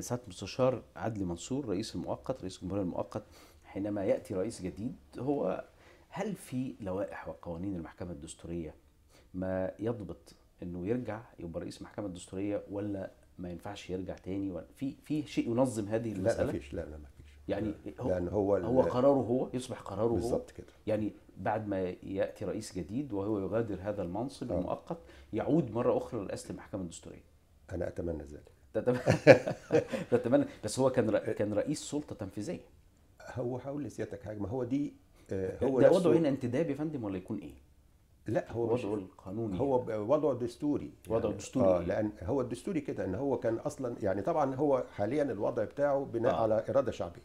سعاده المستشار عدلي منصور رئيس المؤقت رئيس الجمهوريه المؤقت حينما ياتي رئيس جديد هو هل في لوائح وقوانين المحكمه الدستوريه ما يضبط انه يرجع يبقى رئيس المحكمه الدستوريه ولا ما ينفعش يرجع تاني ولا في في شيء ينظم هذه المساله؟ لا مفيش لا لا مفيش يعني هو لأن هو هو قراره هو يصبح قراره هو بالظبط كده يعني بعد ما ياتي رئيس جديد وهو يغادر هذا المنصب أه. المؤقت يعود مره اخرى لرئاسه المحكمه الدستوريه انا اتمنى ذلك تتمنى بس هو كان أه. كان رئيس سلطه تنفيذيه هو هقول لسيادتك حاجه ما هو دي آه، هو ده وضعه هنا انتداب يا فندم ولا يكون ايه؟ لا هو وضعه القانوني هو يعني. وضعه دستوري يعني. وضعه يعني دستوري اه لان هو الدستوري كده ان هو كان اصلا يعني طبعا هو حاليا الوضع بتاعه بناء آه. على اراده شعبيه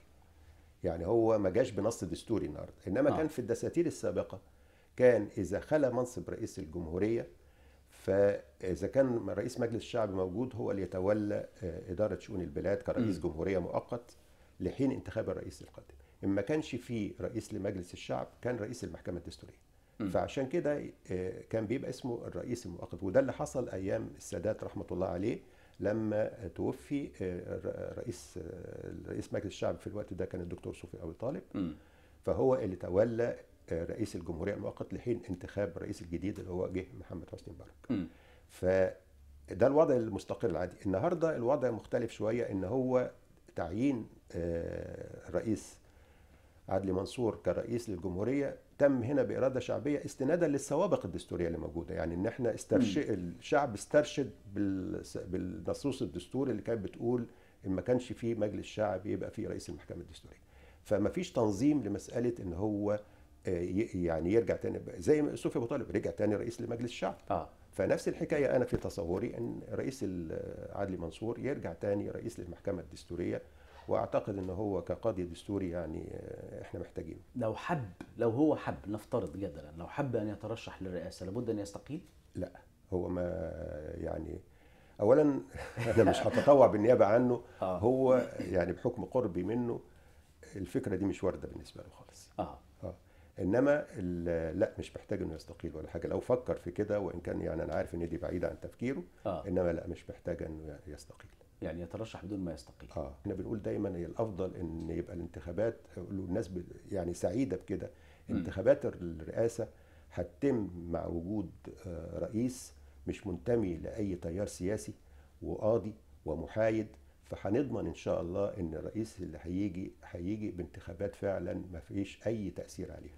يعني هو ما جاش بنص دستوري النهارده انما آه. كان في الدساتير السابقه كان اذا خلى منصب رئيس الجمهوريه فاذا كان رئيس مجلس الشعب موجود هو اللي يتولى آه، اداره شؤون البلاد كرئيس م. جمهوريه مؤقت لحين انتخاب الرئيس القادم ان ما كانش في رئيس لمجلس الشعب كان رئيس المحكمه الدستوريه فعشان كده آه، كان بيبقى اسمه الرئيس المؤقت وده اللي حصل ايام السادات رحمه الله عليه لما توفي آه، رئيس رئيس مجلس الشعب في الوقت ده كان الدكتور صوفي ابو طالب فهو اللي تولى رئيس الجمهوريه المؤقت لحين انتخاب الرئيس الجديد اللي هو جه محمد حسني مبارك فده الوضع المستقر العادي النهارده الوضع مختلف شويه ان هو تعيين آه، الرئيس عدلي منصور كرئيس للجمهوريه تم هنا باراده شعبيه استنادا للسوابق الدستوريه اللي موجوده يعني ان احنا استرشد الشعب استرشد بالنصوص الدستور اللي كانت بتقول ان ما كانش فيه مجلس شعب يبقى فيه رئيس المحكمه الدستوريه فما فيش تنظيم لمساله ان هو يعني يرجع تاني زي صوفي ابو طالب رجع تاني رئيس لمجلس الشعب آه. فنفس الحكايه انا في تصوري ان رئيس عدلي منصور يرجع تاني رئيس للمحكمه الدستوريه واعتقد ان هو كقاضي دستوري يعني آه، احنا محتاجينه لو حب لو هو حب نفترض جدلا لو حب ان يترشح للرئاسه لابد ان يستقيل لا هو ما يعني اولا انا مش هتطوع بالنيابه عنه آه. هو يعني بحكم قربي منه الفكره دي مش وارده بالنسبه له خالص اه, آه. انما لا مش محتاج انه يستقيل ولا حاجه لو فكر في كده وان كان يعني انا عارف ان دي بعيده عن تفكيره آه. انما لا مش محتاج انه يستقيل يعني يترشح بدون ما يستقيل اه احنا بنقول دايما الافضل ان يبقى الانتخابات الناس يعني سعيده بكده انتخابات الرئاسه هتتم مع وجود آه، رئيس مش منتمي لاي تيار سياسي وقاضي ومحايد فهنضمن ان شاء الله ان الرئيس اللي هيجي هيجي بانتخابات فعلا ما فيش اي تاثير عليها